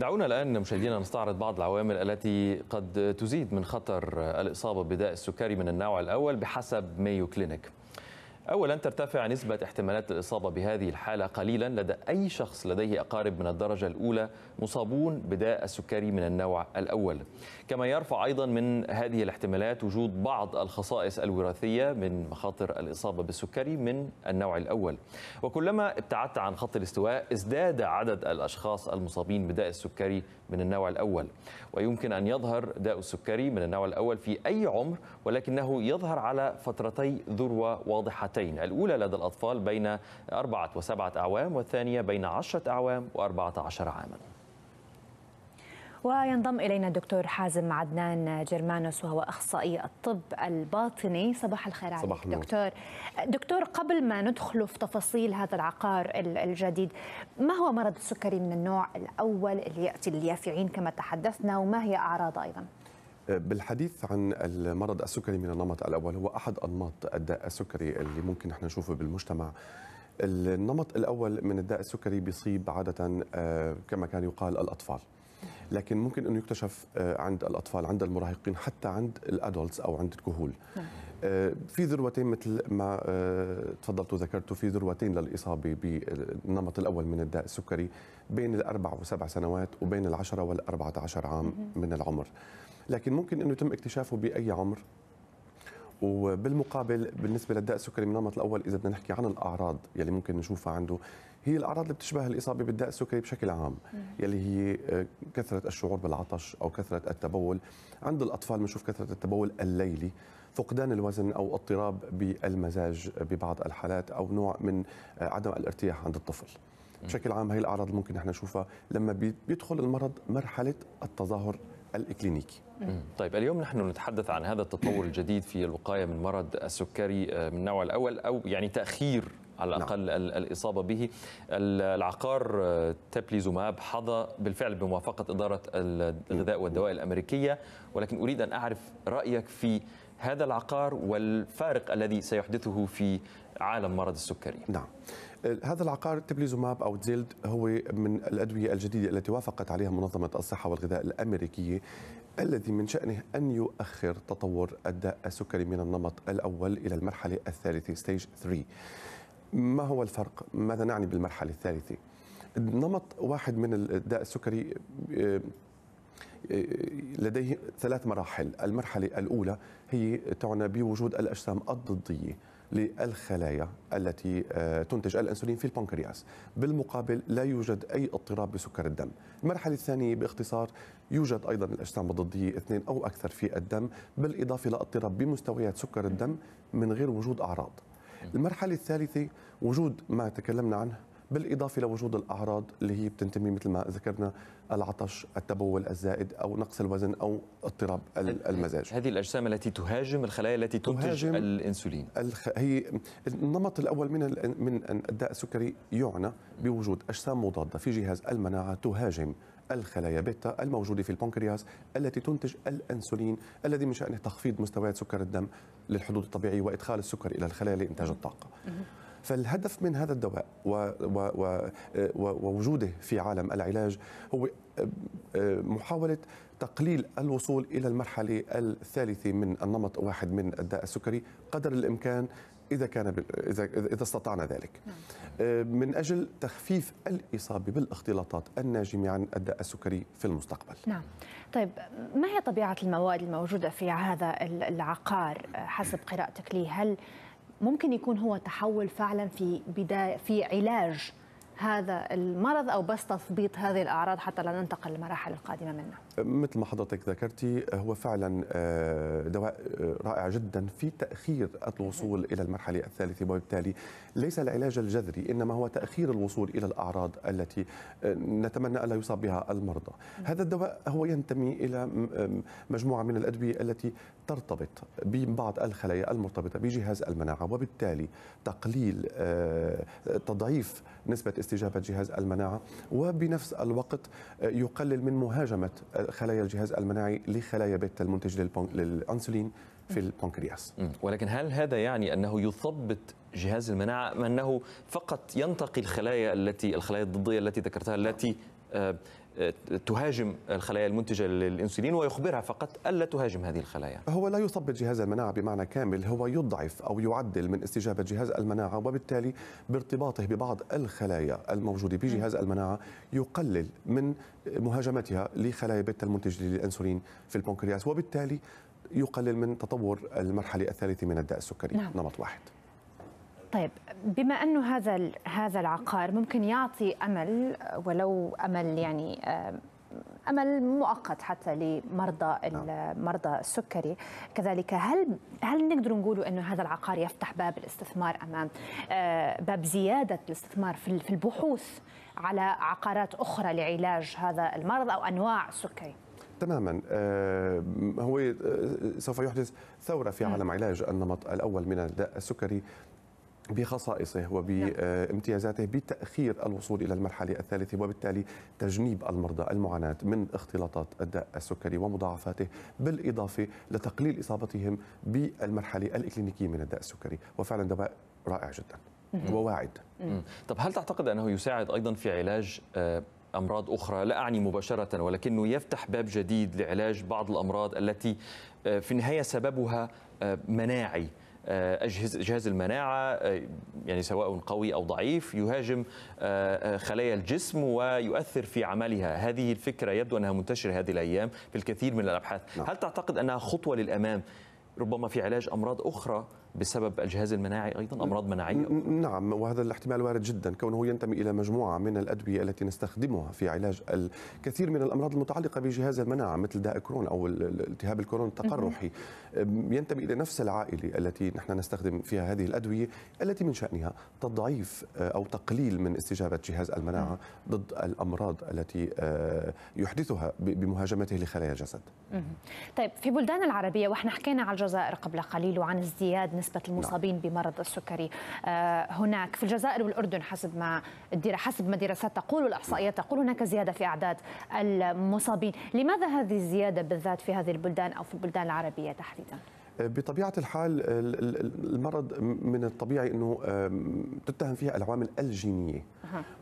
دعونا الآن مشاهدينا نستعرض بعض العوامل التي قد تزيد من خطر الإصابة بداء السكري من النوع الأول بحسب مايو كلينيك أولا ترتفع نسبة احتمالات الإصابة بهذه الحالة قليلا لدى أي شخص لديه أقارب من الدرجة الأولى مصابون بداء السكري من النوع الأول كما يرفع أيضا من هذه الاحتمالات وجود بعض الخصائص الوراثية من مخاطر الإصابة بالسكري من النوع الأول وكلما ابتعدت عن خط الاستواء ازداد عدد الأشخاص المصابين بداء السكري من النوع الأول ويمكن أن يظهر داء السكري من النوع الأول في أي عمر ولكنه يظهر على فترتي ذروة واضحة مرتين الأولى لدى الأطفال بين أربعة وسبعة أعوام والثانية بين عشرة أعوام وأربعة عشر عاماً وينضم إلينا الدكتور حازم عدنان جرمانوس وهو أخصائي الطب الباطني صباح الخير عليك صباح دكتور دكتور قبل ما ندخل في تفاصيل هذا العقار الجديد ما هو مرض السكري من النوع الأول اللي يأتي اليافعين كما تحدثنا وما هي أعراضه أيضاً بالحديث عن المرض السكري من النمط الاول هو احد انماط الداء السكري اللي ممكن احنا نشوفه بالمجتمع النمط الاول من الداء السكري بيصيب عاده آه، كما كان يقال الاطفال لكن ممكن انه يكتشف آه، عند الاطفال عند المراهقين حتى عند الادولتس او عند الكهول نعم. آه، في ذروتين مثل ما تفضلت وذكرتوا في ذروتين للاصابه بالنمط الاول من الداء السكري بين الاربع وسبع سنوات وبين العشره والأربعة عشر عام من العمر لكن ممكن انه يتم اكتشافه باي عمر وبالمقابل بالنسبه للداء السكري من النمط الاول اذا بدنا نحكي عن الاعراض يلي ممكن نشوفها عنده هي الاعراض اللي بتشبه الاصابه بالداء السكري بشكل عام يلي هي آه، كثره الشعور بالعطش او كثره التبول عند الاطفال بنشوف كثره التبول الليلي فقدان الوزن او اضطراب بالمزاج ببعض الحالات او نوع من آه، عدم الارتياح عند الطفل بشكل عام هي الاعراض اللي ممكن نحن نشوفها لما بيدخل المرض مرحله التظاهر الإكلينيكي طيب اليوم نحن نتحدث عن هذا التطور الجديد في الوقاية من مرض السكري آه، من النوع الأول أو يعني تأخير على نعم. الأقل نعم. الإصابة به العقار آه، تابليزوماب حظى بالفعل بموافقة إدارة الغذاء والدواء الأمريكية ولكن أريد أن أعرف رأيك في هذا العقار والفارق الذي سيحدثه في عالم مرض السكري نعم آه، هذا العقار تبليزوماب او تزيلد هو من الادويه الجديده التي وافقت عليها منظمه الصحه والغذاء الامريكيه الذي من شأنه أن يؤخر تطور الداء السكري من النمط الأول إلى المرحلة الثالثة ستيج 3 ما هو الفرق؟ ماذا نعني بالمرحلة الثالثة؟ نمط واحد من الداء السكري آه، لديه ثلاث مراحل المرحلة الأولى هي تعنى بوجود الأجسام الضدية للخلايا التي آه، تنتج الانسولين في البنكرياس بالمقابل لا يوجد اي اضطراب بسكر الدم المرحله الثانيه باختصار يوجد ايضا الاجسام الضديه اثنين او اكثر في الدم بالاضافه لاضطراب بمستويات سكر الدم من غير وجود اعراض المرحله الثالثه وجود ما تكلمنا عنه بالاضافه لوجود الاعراض اللي هي بتنتمي مثل ما ذكرنا العطش، التبول الزائد او نقص الوزن او اضطراب المزاج. هذه الاجسام التي تهاجم الخلايا التي تنتج الانسولين. الخ... هي النمط الاول من ال... من الداء السكري يعنى بوجود اجسام مضاده في جهاز المناعه تهاجم الخلايا بيتا الموجوده في البنكرياس التي تنتج الانسولين الذي من شانه تخفيض مستويات سكر الدم للحدود الطبيعيه وادخال السكر الى الخلايا لانتاج الطاقه. فالهدف من هذا الدواء ووجوده في عالم العلاج هو آه، آه، محاولة تقليل الوصول إلى المرحلة الثالثة من النمط واحد من الداء السكري قدر الإمكان إذا كان إذا إذا استطعنا ذلك. نعم. آه، من أجل تخفيف الإصابة بالاختلاطات الناجمة عن الداء السكري في المستقبل. نعم. طيب ما هي طبيعة المواد الموجودة في هذا العقار حسب قراءتك لي؟ هل ممكن يكون هو تحول فعلا في بداية في علاج هذا المرض او بس تثبيط هذه الاعراض حتى لا ننتقل للمراحل القادمه منه. مثل ما حضرتك ذكرتي هو فعلا آه، دواء آه، رائع جدا في تاخير الوصول الى المرحله الثالثه وبالتالي ليس العلاج الجذري انما هو تاخير الوصول الى الاعراض التي آه، نتمنى الا يصاب بها المرضى. هذا الدواء هو ينتمي الى مجموعه من الادويه التي ترتبط ببعض الخلايا المرتبطه بجهاز المناعه وبالتالي تقليل تضعيف نسبه استجابه جهاز المناعه وبنفس الوقت آه، يقلل من مهاجمه آه، خلايا الجهاز المناعي لخلايا بيتا المنتج للانسولين في البنكرياس ولكن هل هذا يعني انه يثبط جهاز المناعه ام انه فقط ينتقي الخلايا التي الخلايا الضديه التي ذكرتها التي آه، تهاجم الخلايا المنتجه للانسولين ويخبرها فقط الا تهاجم هذه الخلايا. هو لا يثبط جهاز المناعه بمعنى كامل، هو يضعف او يعدل من استجابه جهاز المناعه وبالتالي بارتباطه ببعض الخلايا الموجوده بجهاز المناعه يقلل من مهاجمتها لخلايا بيتا المنتج للانسولين في البنكرياس وبالتالي يقلل من تطور المرحله الثالثه من الداء السكري نعم. نمط واحد. طيب بما انه هذا هذا العقار ممكن يعطي امل ولو امل يعني امل مؤقت حتى لمرضى نعم. مرضى السكري كذلك هل هل نقدر نقول انه هذا العقار يفتح باب الاستثمار امام آه، باب زياده الاستثمار في البحوث على عقارات اخرى لعلاج هذا المرض او انواع السكري تماما آه، هو آه، سوف يحدث ثوره في عالم علاج النمط الاول من الداء السكري بخصائصه نعم. وبامتيازاته بتأخير الوصول إلى المرحلة الثالثة وبالتالي تجنيب المرضى المعاناة من اختلاطات الداء السكري ومضاعفاته بالإضافة لتقليل إصابتهم بالمرحلة الإكلينيكية من الداء السكري وفعلا دواء رائع جدا وواعد طب هل تعتقد أنه يساعد أيضا في علاج آه، امراض اخرى لا اعني مباشره ولكنه يفتح باب جديد لعلاج بعض الامراض التي آه، في النهايه سببها آه، مناعي آه، اجهزه جهاز المناعه آه، يعني سواء قوي او ضعيف يهاجم آه، خلايا الجسم ويؤثر في عملها هذه الفكره يبدو انها منتشره هذه الايام في الكثير من الابحاث نعم. هل تعتقد انها خطوه للامام ربما في علاج امراض اخرى بسبب الجهاز المناعي ايضا امراض مناعيه نعم وهذا الاحتمال وارد جدا كونه ينتمي الى مجموعه من الادويه التي نستخدمها في علاج الكثير من الامراض المتعلقه بجهاز المناعه مثل داء كرون او التهاب الكرون التقرحي ينتمي الى نفس العائله التي نحن نستخدم فيها هذه الادويه التي من شانها تضعيف آه، او تقليل من استجابه جهاز المناعه ضد الامراض التي آه، يحدثها بمهاجمته لخلايا الجسد. طيب في بلدان العربيه واحنا حكينا على الجزائر قبل قليل وعن ازدياد نسبة نعم. المصابين بمرض السكري آه، هناك في الجزائر والأردن حسب ما حسب ما دراسات تقول والإحصائيات تقول هناك زيادة في أعداد المصابين لماذا هذه الزيادة بالذات في هذه البلدان أو في البلدان العربية تحديدا؟ بطبيعه الحال المرض من الطبيعي انه تتهم فيها العوامل الجينيه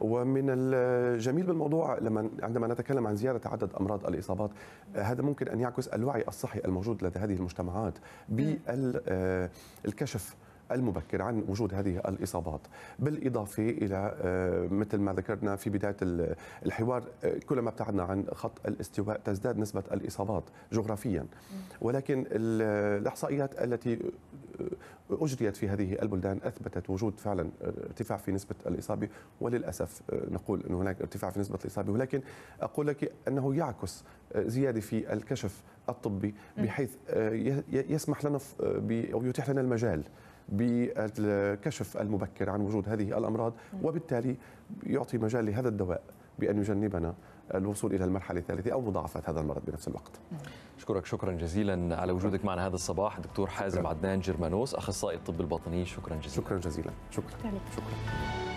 ومن الجميل بالموضوع لما عندما نتكلم عن زياده عدد امراض الاصابات هذا ممكن ان يعكس الوعي الصحي الموجود لدى هذه المجتمعات بالكشف المبكر عن وجود هذه الإصابات بالإضافة إلى آه، مثل ما ذكرنا في بداية الحوار آه، كلما ابتعدنا عن خط الاستواء تزداد نسبة الإصابات جغرافيا ولكن الإحصائيات التي آه، أجريت في هذه البلدان أثبتت وجود فعلا ارتفاع في نسبة الإصابة وللأسف نقول أن هناك ارتفاع في نسبة الإصابة ولكن أقول لك أنه يعكس زيادة في الكشف الطبي بحيث يسمح لنا أو يتيح لنا المجال بالكشف المبكر عن وجود هذه الامراض وبالتالي يعطي مجال لهذا الدواء بان يجنبنا الوصول الى المرحله الثالثه او مضاعفه هذا المرض بنفس الوقت. اشكرك شكرا جزيلا على وجودك معنا هذا الصباح دكتور حازم عدنان جرمانوس اخصائي الطب الباطني شكرا جزيلا. شكرا جزيلا شكرا. شكرا. شكرا.